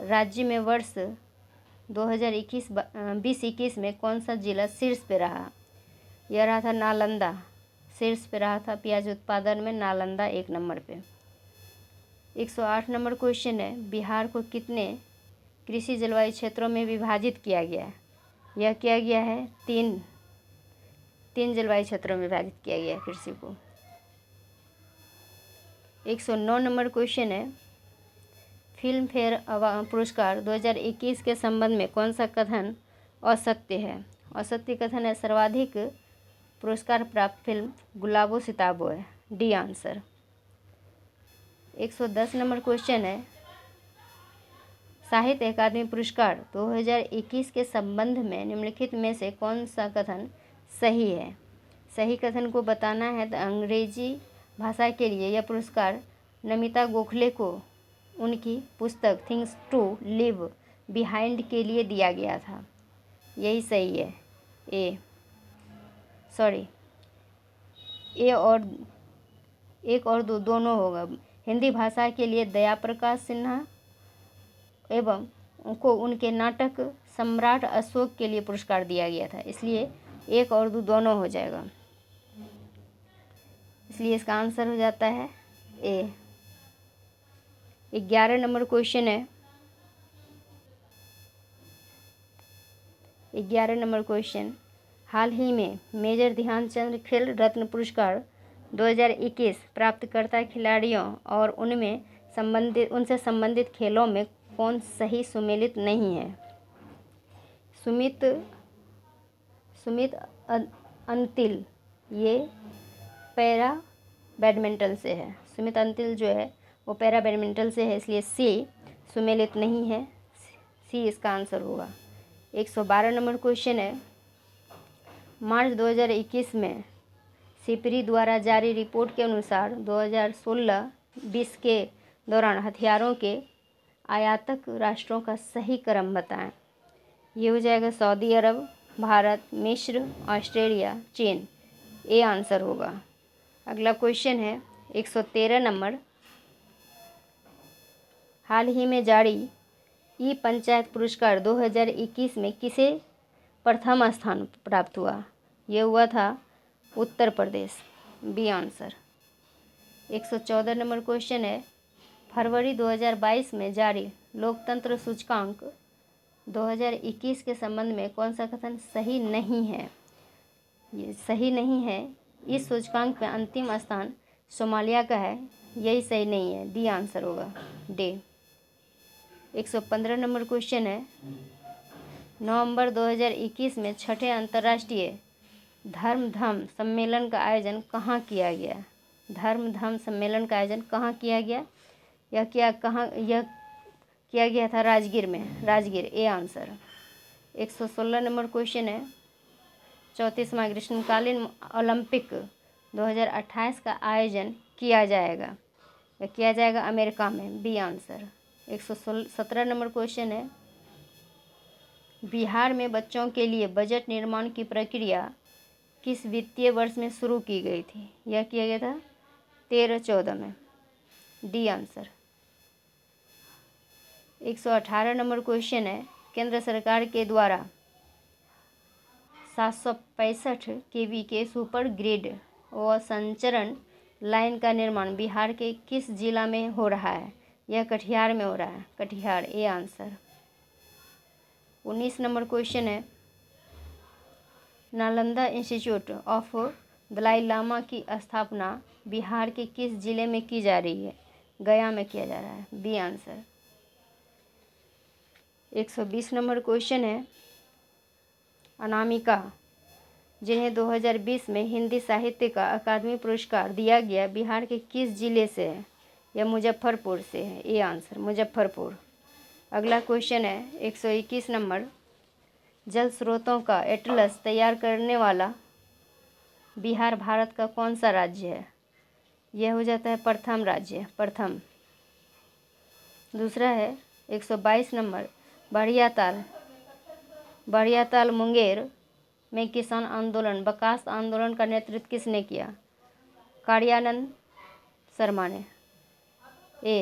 राज्य में वर्ष 2021-2021 में कौन सा जिला शीर्ष पर रहा यह रहा था नालंदा शीर्ष पर रहा था प्याज उत्पादन में नालंदा एक नंबर पे 108 नंबर क्वेश्चन है बिहार को कितने कृषि जलवायु क्षेत्रों में विभाजित किया गया है यह किया गया है तीन तीन जलवायु क्षेत्रों में विभाजित किया गया है कृषि को 109 नंबर क्वेश्चन है फिल्म फेयर पुरस्कार 2021 के संबंध में कौन सा कथन असत्य है असत्य कथन है सर्वाधिक पुरस्कार प्राप्त फिल्म गुलाबो सिताबो है डी आंसर 110 नंबर क्वेश्चन है साहित्य अकादमी पुरस्कार 2021 के संबंध में निम्नलिखित में से कौन सा कथन सही है सही कथन को बताना है तो अंग्रेजी भाषा के लिए यह पुरस्कार नमिता गोखले को उनकी पुस्तक थिंग्स टू लिव बिहाइंड के लिए दिया गया था यही सही है ए सॉरी ए और एक और दो दोनों होगा हिंदी भाषा के लिए दया प्रकाश सिन्हा एवं उनको उनके नाटक सम्राट अशोक के लिए पुरस्कार दिया गया था इसलिए एक और दो दोनों हो जाएगा इसलिए इसका आंसर हो जाता है ए ग्यारह नंबर क्वेश्चन है ग्यारह नंबर क्वेश्चन हाल ही में मेजर ध्यानचंद खेल रत्न पुरस्कार 2021 प्राप्तकर्ता खिलाड़ियों और उनमें संबंधित उनसे संबंधित खेलों में कौन सही सुमेलित नहीं है सुमित सुमित अं-, अंतिल ये पैरा बैडमिंटन से है सुमित अंतिल जो है वो पैरा बैडमिंटन से है इसलिए सी सुमेलित नहीं है सी इसका आंसर होगा 112 नंबर क्वेश्चन है मार्च 2021 में सिपरी द्वारा जारी रिपोर्ट के अनुसार 2016-20 के दौरान हथियारों के आयातक राष्ट्रों का सही क्रम बताएं ये हो जाएगा सऊदी अरब भारत मिस्र ऑस्ट्रेलिया चीन ये आंसर होगा अगला क्वेश्चन है 113 नंबर हाल ही में जारी ई पंचायत पुरस्कार 2021 में किसे प्रथम स्थान प्राप्त हुआ यह हुआ था Uttar Pradesh B answer 114 number question है फरवरी 2022 में जारी लोकतंत्र सूचकांक 2021 के संबंध में कौन सा कथन सही नहीं है ये सही नहीं है इस सूचकांक में अंतिम स्थान सोमालिया का है यही सही नहीं है डी आंसर होगा डे 115 नंबर क्वेश्चन है नवंबर 2021 में छठे अंतर्राष्ट्रीय धर्मधम सम्मेलन का आयोजन कहाँ किया गया धर्मधम सम्मेलन का आयोजन कहाँ किया गया यह क्या कहाँ यह किया गया था राजगीर में राजगीर ए आंसर एक सौ सोलह नंबर क्वेश्चन है चौंतीसवा ग्रीष्मकालीन ओलंपिक 2028 का आयोजन किया जाएगा या किया जाएगा अमेरिका में बी आंसर एक सौ सोलह सत्रह नंबर क्वेश्चन है बिहार में बच्चों के लिए बजट निर्माण की प्रक्रिया किस वित्तीय वर्ष में शुरू की गई थी यह किया गया था तेरह चौदह में डी आंसर एक सौ अठारह नंबर क्वेश्चन है केंद्र सरकार के द्वारा सात सौ पैंसठ के वी के सुपर ग्रिड व संचरण लाइन का निर्माण बिहार के किस जिला में हो रहा है यह कटिहार में हो रहा है कटिहार ए आंसर उन्नीस नंबर क्वेश्चन है नालंदा इंस्टीट्यूट ऑफ दलाई लामा की स्थापना बिहार के किस ज़िले में की जा रही है गया में किया जा रहा है बी आंसर एक सौ बीस नंबर क्वेश्चन है अनामिका जिन्हें 2020 में हिंदी साहित्य का अकादमी पुरस्कार दिया गया बिहार के किस जिले से है या मुजफ्फरपुर से है ए आंसर मुजफ्फरपुर अगला क्वेश्चन है 121 नंबर जल स्रोतों का एटलस तैयार करने वाला बिहार भारत का कौन सा राज्य है यह हो जाता है प्रथम राज्य प्रथम दूसरा है 122 नंबर बढ़िया ताल बढ़िया ताल मुंगेर में किसान आंदोलन बकास आंदोलन का नेतृत्व किसने किया कार्यानंद शर्मा ने ए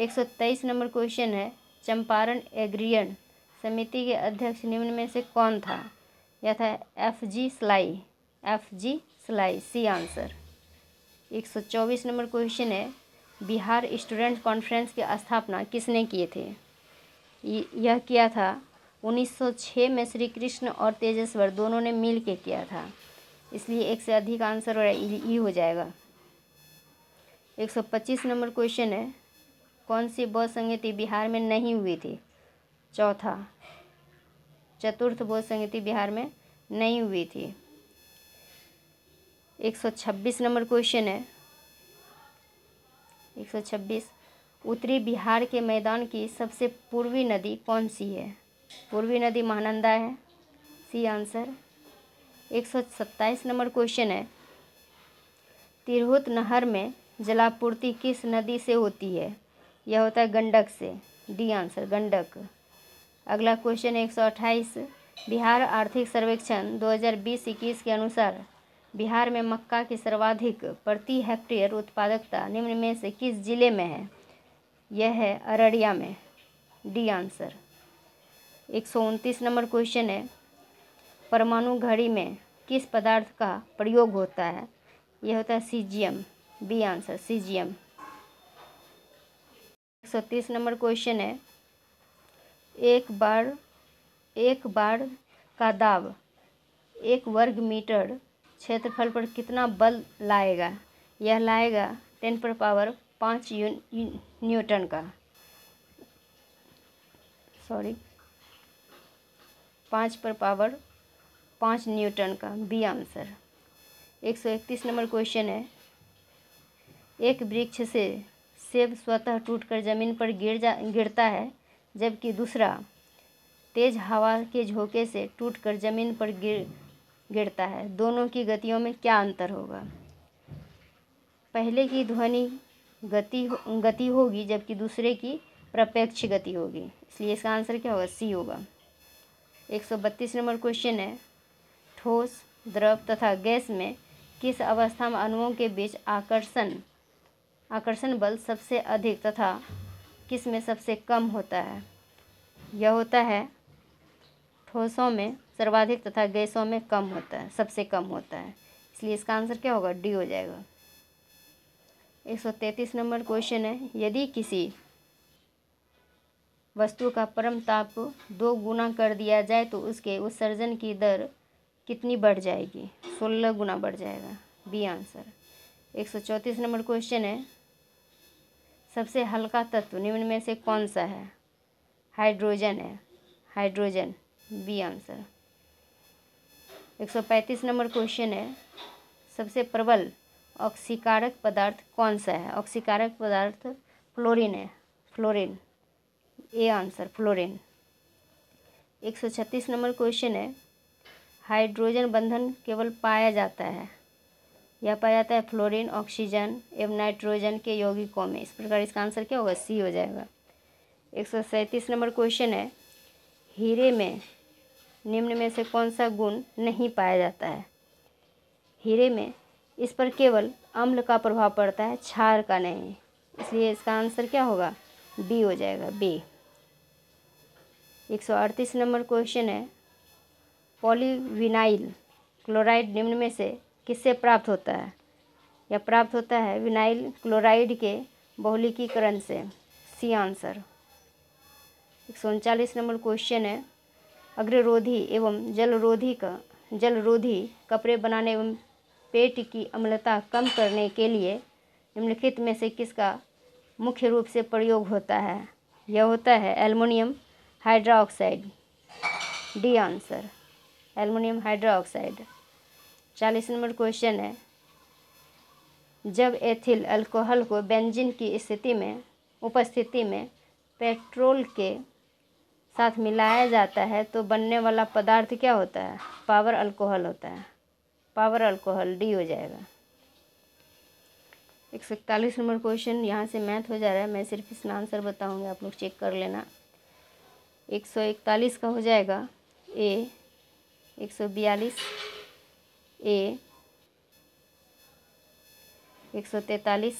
एक सौ तेईस नंबर क्वेश्चन है चंपारण एग्रियन समिति के अध्यक्ष निम्न में से कौन था यह था एफ जी सिलाई एफ जी सिलाई सी आंसर एक सौ चौबीस नंबर क्वेश्चन है बिहार स्टूडेंट कॉन्फ्रेंस की स्थापना किसने किए थे यह किया था 1906 में श्री कृष्ण और तेजस्वर दोनों ने मिल के किया था इसलिए एक से अधिक आंसर और ई हो जाएगा 125 नंबर क्वेश्चन है कौन सी बौद्ध संगति बिहार में नहीं हुई थी चौथा चतुर्थ बौद्ध संगति बिहार में नहीं हुई थी 126 नंबर क्वेश्चन है 126 उत्तरी बिहार के मैदान की सबसे पूर्वी नदी कौन सी है पूर्वी नदी महानंदा है सी आंसर 127 नंबर क्वेश्चन है तिरहुत नहर में जलापूर्ति किस नदी से होती है यह होता है गंडक से डी आंसर गंडक अगला क्वेश्चन एक सौ अट्ठाईस बिहार आर्थिक सर्वेक्षण 2020-21 के अनुसार बिहार में मक्का की सर्वाधिक प्रति हेक्टेयर उत्पादकता निम्न में से किस जिले में है यह है अररिया में डी आंसर एक सौ उनतीस नंबर क्वेश्चन है परमाणु घड़ी में किस पदार्थ का प्रयोग होता है यह होता है सीजीएम बी आंसर सीजियम सत्तीस नंबर क्वेश्चन है एक बार एक बार का दाब एक वर्ग मीटर क्षेत्रफल पर कितना बल लाएगा यह लाएगा टेन पर पावर पाँच न्यूटन का सॉरी पाँच पर पावर पाँच न्यूटन का बी आंसर एक सौ इकतीस नंबर क्वेश्चन है एक वृक्ष से सेब स्वतः टूटकर जमीन पर गिर जा गिरता है जबकि दूसरा तेज हवा के झोंके से टूटकर जमीन पर गिर गिरता है दोनों की गतियों में क्या अंतर होगा पहले की ध्वनि गति हो, गति होगी जबकि दूसरे की प्रपेक्ष गति होगी इसलिए इसका आंसर क्या होगा सी होगा 132 नंबर क्वेश्चन है ठोस द्रव तथा गैस में किस अवस्था में अणुओं के बीच आकर्षण आकर्षण बल सबसे अधिक तथा किस में सबसे कम होता है यह होता है ठोसों में सर्वाधिक तथा गैसों में कम होता है सबसे कम होता है इसलिए इसका आंसर क्या होगा डी हो जाएगा 133 नंबर क्वेश्चन है यदि किसी वस्तु का परम ताप दो गुना कर दिया जाए तो उसके उत्सर्जन की दर कितनी बढ़ जाएगी सोलह गुना बढ़ जाएगा बी आंसर एक सौ चौंतीस नंबर क्वेश्चन है सबसे हल्का तत्व निम्न में से कौन सा है हाइड्रोजन है hydrogen B answer 135 number question है सबसे प्रबल ऑक्सीकारक पदार्थ कौन सा है ऑक्सीकारक पदार्थ फ्लोरीन है fluorine A answer fluorine 136 number question है हाइड्रोजन बंधन केवल पाया जाता है यह पाया जाता है फ्लोरीन ऑक्सीजन एवं नाइट्रोजन के यौगिकों में इस प्रकार इसका आंसर क्या होगा सी हो जाएगा एक नंबर क्वेश्चन है हीरे में निम्न में से कौन सा गुण नहीं पाया जाता है हीरे में इस पर केवल अम्ल का प्रभाव पड़ता है क्षार का नहीं इसलिए इसका आंसर क्या होगा बी हो जाएगा बी एक सौ अड़तीस नंबर क्वेश्चन है पॉलीविनाइल क्लोराइड निम्न में से किससे प्राप्त होता है यह प्राप्त होता है विनाइल क्लोराइड के बहुलिकीकरण से सी आंसर एक सौ उनचालीस नंबर क्वेश्चन है अग्ररोधी एवं जलरोधी का जलरोधी कपड़े बनाने एवं पेट की अम्लता कम करने के लिए निम्नलिखित में से किसका मुख्य रूप से प्रयोग होता है यह होता है aluminium hydroxide D answer aluminium hydroxide चालीस नंबर क्वेश्चन है जब एथिल अल्कोहल को बेंजिन की स्थिति में उपस्थिति में पेट्रोल के साथ मिलाया जाता है तो बनने वाला पदार्थ क्या होता है पावर अल्कोहल होता है पावर अल्कोहल डी हो जाएगा एक सौ इकतालीस नंबर क्वेश्चन यहाँ से मैथ हो जा रहा है मैं सिर्फ इसका आंसर बताऊँगी आप लोग चेक कर लेना एक सौ इकतालीस का हो जाएगा ए एक सौ बयालीस ए एक सौ तैतालीस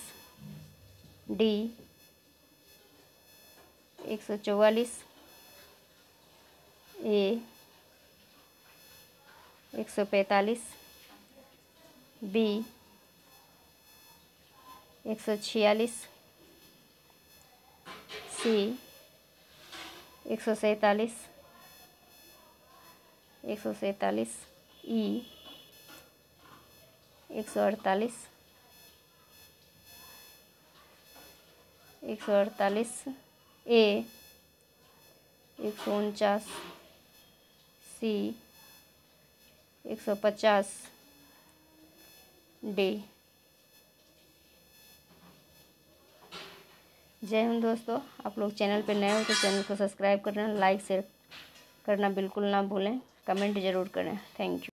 डी एक सौ चौवालीस ए एक सौ पैंतालीस बी एक सौ छियालीस सी एक सौ सैंतालीस एक सौ सैंतालीस ई अड़तालीस ए एक सौ उनचास सी एक सौ पचास डी जय हिंद दोस्तों आप लोग चैनल पर नए हो तो चैनल को सब्सक्राइब करना लाइक शेयर करना बिल्कुल ना भूलें कमेंट ज़रूर करें थैंक यू